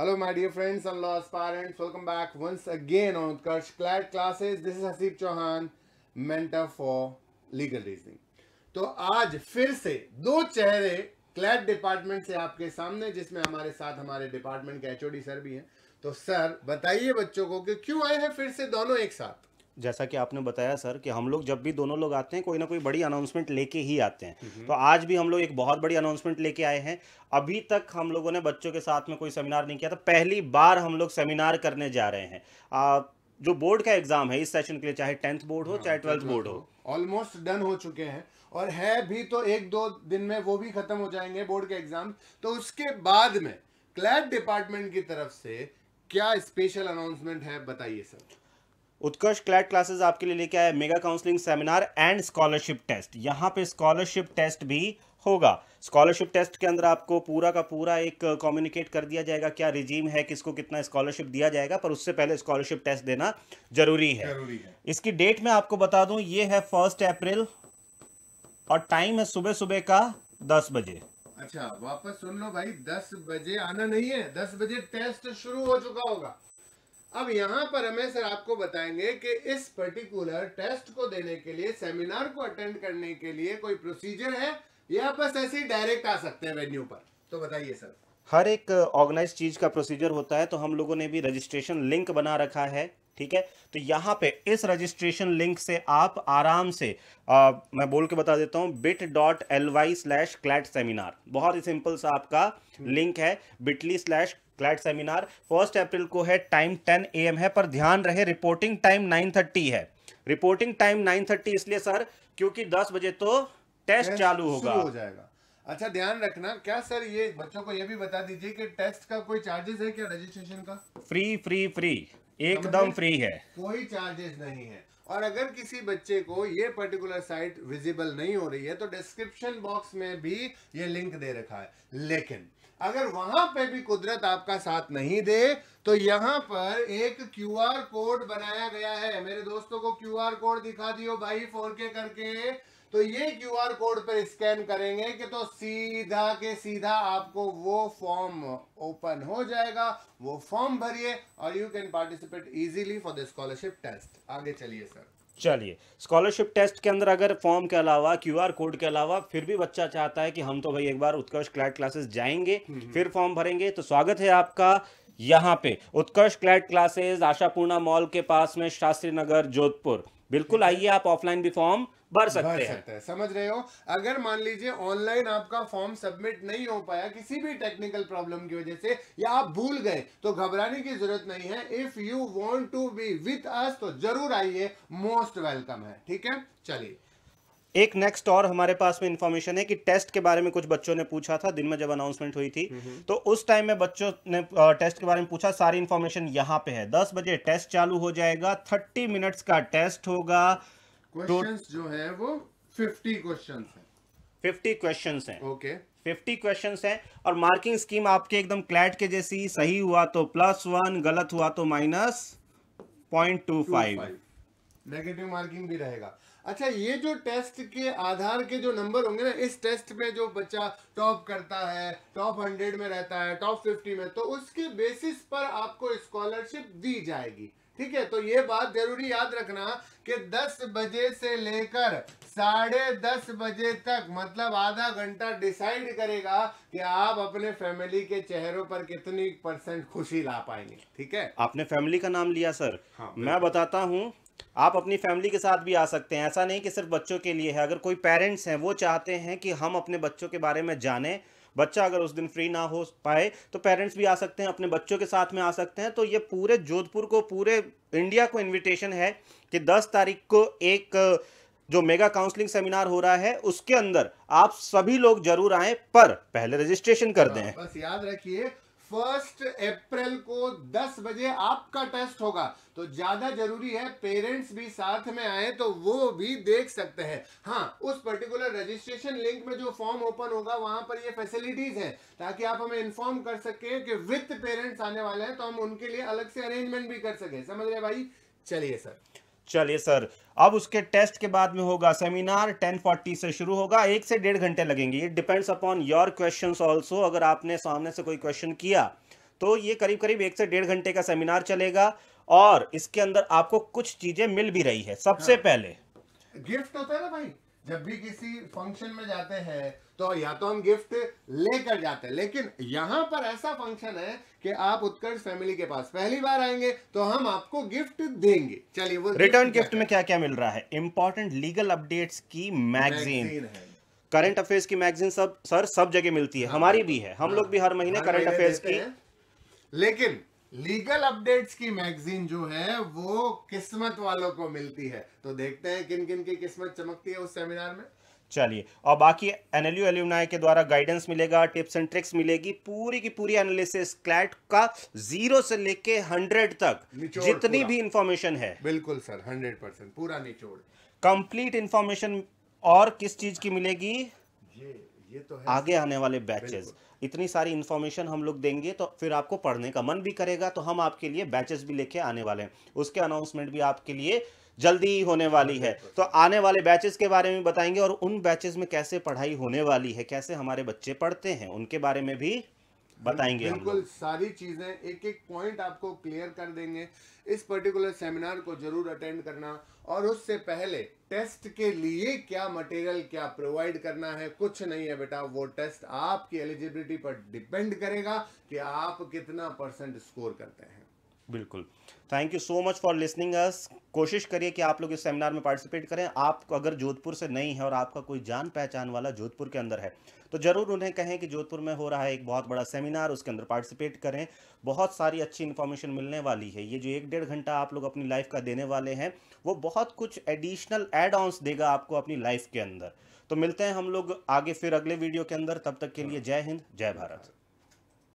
Hello my dear friends and law aspirants welcome back once again on Utkarsh CLAT classes this is Haseeb Chauhan mentor for legal reasoning तो आज फिर से दो चेहरे CLAT department से आपके सामने जिसमें हमारे साथ हमारे डिपार्टमेंट के एचओडी सर भी हैं तो सर बताइए बच्चों को कि क्यों आए हैं फिर से दोनों एक साथ जैसा कि आपने बताया सर कि हम लोग जब भी दोनों लोग आते हैं कोई ना कोई बड़ी अनाउंसमेंट लेके ही आते हैं हम्म। तो आज भी हम लोग एक बहुत बड़ी अनाउंसमेंट लेके आए हैं अभी तक हम लोगों ने बच्चों के साथ में कोई सेमिनार नहीं किया था पहली बार हम लोग सेमिनार करने जा रहे हैं जो बोर्ड का एग्जाम है इस सेशन के लिए चाहे टेंथ बोर्ड हो हाँ, चाहे ट्वेल्थ बोर्ड हो ऑलमोस्ट डन हो चुके हैं और है भी तो एक दो दिन में वो भी खत्म हो जाएंगे बोर्ड के एग्जाम तो उसके बाद में क्लैट डिपार्टमेंट की तरफ से क्या स्पेशल अनाउंसमेंट है बताइए सर उत्कर्ष क्लैट क्लासेस आपके लिए लेके आया mega counselling seminar and scholarship test यहाँ पे स्कॉलरशिप टेस्ट भी होगा स्कॉलरशिप टेस्ट के अंदर आपको पूरा का पूरा एक कम्युनिकेट कर दिया जाएगा क्या रिजीम है किसको कितना स्कॉलरशिप दिया जाएगा पर उससे पहले स्कॉलरशिप टेस्ट देना जरूरी है, जरूरी है। इसकी डेट मैं आपको बता दूं ये है फर्स्ट अप्रैल और टाइम है सुबह सुबह का दस बजे अच्छा वापस सुन लो भाई दस बजे आना नहीं है दस बजे टेस्ट शुरू हो चुका होगा अब यहां पर हमें सर आपको बताएंगे कि इस पर्टिकुलर टेस्ट को देने के लिए सेमिनार को अटेंड करने के लिए कोई प्रोसीजर है या बस ऐसे ही डायरेक्ट आ सकते हैं वेन्यू पर तो बताइए सर हर एक ऑर्गेनाइज चीज का प्रोसीजर होता है तो हम लोगों ने भी रजिस्ट्रेशन लिंक बना रखा है ठीक है तो यहाँ पे इस रजिस्ट्रेशन लिंक से आप आराम से आ, मैं बोल के बता देता हूँ bit dot L Y slash CLAT seminar बहुत ही सिंपल सा आपका लिंक हम्म। है Bitly slash CLAT seminar first April को है टाइम टेन ए है पर ध्यान रहे रिपोर्टिंग टाइम नाइन थर्टी है रिपोर्टिंग टाइम नाइन थर्टी इसलिए सर क्योंकि दस बजे तो टेस्ट, टेस्ट चालू होगा हो जाएगा अच्छा ध्यान रखना क्या सर ये बच्चों को ये भी बता दीजिए कि टेस्ट का कोई चार्जेस है क्या रजिस्ट्रेशन का फ्री फ्री फ्री एकदम फ्री है कोई चार्जेस नहीं है और अगर किसी बच्चे को ये पर्टिकुलर साइट विजिबल नहीं हो रही है तो डिस्क्रिप्शन बॉक्स में भी ये लिंक दे रखा है लेकिन अगर वहां पे भी कुदरत आपका साथ नहीं दे तो यहां पर एक क्यूआर कोड बनाया गया है मेरे दोस्तों को क्यूआर कोड दिखा दियो भाई फोर के करके तो ये क्यू आर कोड पर स्कैन करेंगे कि तो सीधा के सीधा आपको वो फॉर्म ओपन हो जाएगा वो फॉर्म भरिए और you can participate easily for the scholarship test आगे चलिए सर चलिए स्कॉलरशिप टेस्ट के अंदर अगर फॉर्म के अलावा क्यूआर कोड के अलावा फिर भी बच्चा चाहता है कि हम तो भाई एक बार उत्कर्ष क्लैट क्लासेस जाएंगे हम्म, हम्म। फिर फॉर्म भरेंगे तो स्वागत है आपका यहाँ पे Utkarsh CLAT classes Ashapurna mall के पास में शास्त्री नगर जोधपुर बिल्कुल आइए आप ऑफलाइन भी फॉर्म भर सकते, सकते हैं समझ रहे हो अगर मान लीजिए ऑनलाइन आपका फॉर्म सबमिट नहीं हो पाया किसी भी टेक्निकल प्रॉब्लम की वजह से या आप भूल गए तो घबराने की जरूरत नहीं है if you want to be with us तो जरूर आइए मोस्ट वेलकम है ठीक है चलिए एक नेक्स्ट और हमारे पास में इन्फॉर्मेशन है कि टेस्ट के बारे में कुछ बच्चों ने पूछा था दिन में जब अनाउंसमेंट हुई थी तो उस टाइम में बच्चों ने टेस्ट के बारे में पूछा सारी इन्फॉर्मेशन यहाँ पे है दस बजे टेस्ट चालू हो जाएगा थर्टी मिनट्स का टेस्ट होगा क्वेश्चंस जो है वो फिफ्टी क्वेश्चन फिफ्टी क्वेश्चन है ओके फिफ्टी क्वेश्चन है और मार्किंग स्कीम आपके एकदम क्लैट के जैसी सही हुआ तो प्लस वन गलत हुआ तो minus point two five negative marking भी रहेगा अच्छा ये जो टेस्ट के आधार के जो नंबर होंगे ना इस टेस्ट में जो बच्चा टॉप करता है टॉप हंड्रेड में रहता है टॉप फिफ्टी में तो उसके बेसिस पर आपको स्कॉलरशिप दी जाएगी ठीक है तो ये बात जरूरी याद रखना कि 10 बजे से लेकर साढ़े दस बजे तक मतलब आधा घंटा डिसाइड करेगा कि आप अपने फैमिली के चेहरों पर कितनी परसेंट खुशी ला पाएंगे ठीक है आपने फैमिली का नाम लिया सर हाँ, मैं बताता हूँ आप अपनी फैमिली के साथ भी आ सकते हैं ऐसा नहीं कि सिर्फ बच्चों के लिए है अगर कोई पेरेंट्स हैं वो चाहते हैं कि हम अपने बच्चों के बारे में जानें बच्चा अगर उस दिन फ्री ना हो पाए तो पेरेंट्स भी आ सकते हैं अपने बच्चों के साथ में आ सकते हैं तो ये पूरे जोधपुर को पूरे इंडिया को इनविटेशन है कि 10 तारीख को एक जो मेगा काउंसलिंग सेमिनार हो रहा है उसके अंदर आप सभी लोग जरूर आए पर पहले रजिस्ट्रेशन कर हाँ, दें बस याद रखिए फर्स्ट अप्रैल को 10 बजे आपका टेस्ट होगा तो ज्यादा जरूरी है पेरेंट्स भी साथ में आए तो वो भी देख सकते हैं हाँ उस पर्टिकुलर रजिस्ट्रेशन लिंक में जो फॉर्म ओपन होगा वहां पर ये फैसिलिटीज है ताकि आप हमें इन्फॉर्म कर सके कि विथ पेरेंट्स आने वाले हैं तो हम उनके लिए अलग से अरेंजमेंट भी कर सके समझ रहे भाई चलिए सर चलिए सर अब उसके टेस्ट के बाद में होगा सेमिनार 10:40 से शुरू होगा एक से डेढ़ घंटे लगेंगे ये depends upon your questions also अगर आपने सामने से कोई क्वेश्चन किया तो ये करीब करीब एक से डेढ़ घंटे का सेमिनार चलेगा और इसके अंदर आपको कुछ चीजें मिल भी रही है सबसे हाँ। पहले गिफ्ट होता है ना भाई जब भी किसी फंक्शन में जाते हैं तो या तो हम गिफ्ट लेकर जाते हैं लेकिन यहां पर ऐसा फंक्शन है कि आप उत्कर्ष फैमिली के पास पहली बार आएंगे तो हम आपको गिफ्ट देंगे चलिए वो रिटर्न गिफ्ट में क्या क्या मिल रहा है इंपॉर्टेंट लीगल अपडेट्स की मैगजीन करंट अफेयर्स की मैगजीन सब सर सब जगह मिलती है हाँ, हमारी भी है हम लोग भी हाँ। हर महीने करंट अफेयर्स की लेकिन लीगल अपडेट्स की मैगजीन जो है वो किस्मत वालों को मिलती है तो देखते हैं किन किन की किस्मत चमकती है उस सेमिनार में चलिए और बाकी एनएलयू एल के द्वारा गाइडेंस मिलेगा टिप्स एंड ट्रिक्स मिलेगी पूरी की पूरी एनालिसिस क्लैट का जीरो से लेके हंड्रेड तक जितनी भी इंफॉर्मेशन है बिल्कुल सर हंड्रेड परसेंट पूरा निचोड़ कंप्लीट इंफॉर्मेशन और किस चीज की मिलेगी ये ये तो है आगे आने वाले बैचेस इतनी सारी इन्फॉर्मेशन हम लोग देंगे तो फिर आपको पढ़ने का मन भी करेगा तो हम आपके लिए बैचेस भी लेके आने वाले हैं उसके अनाउंसमेंट भी आपके लिए जल्दी ही होने वाली है तो आने वाले बैचेस के बारे में बताएंगे और उन बैचेस में कैसे पढ़ाई होने वाली है कैसे हमारे बच्चे पढ़ते हैं उनके बारे में भी बताएंगे बिल्कुल सारी चीजें एक एक पॉइंट आपको क्लियर कर देंगे इस पर्टिकुलर सेमिनार को जरूर अटेंड करना और उससे पहले टेस्ट के लिए क्या मटेरियल क्या प्रोवाइड करना है कुछ नहीं है बेटा वो टेस्ट आपकी एलिजिबिलिटी पर डिपेंड करेगा कि आप कितना परसेंट स्कोर करते हैं बिल्कुल thank you so much for listening us कोशिश करिए कि आप लोग इस सेमिनार में पार्टिसिपेट करें आप अगर जोधपुर से नहीं है और आपका कोई जान पहचान वाला जोधपुर के अंदर है तो ज़रूर उन्हें कहें कि जोधपुर में हो रहा है एक बहुत बड़ा सेमिनार उसके अंदर पार्टिसिपेट करें बहुत सारी अच्छी इन्फॉर्मेशन मिलने वाली है ये जो एक डेढ़ घंटा आप लोग अपनी लाइफ का देने वाले हैं वो बहुत कुछ एडिशनल एड ऑन्स देगा आपको अपनी लाइफ के अंदर तो मिलते हैं हम लोग आगे फिर अगले वीडियो के अंदर तब तक के लिए जय हिंद जय भारत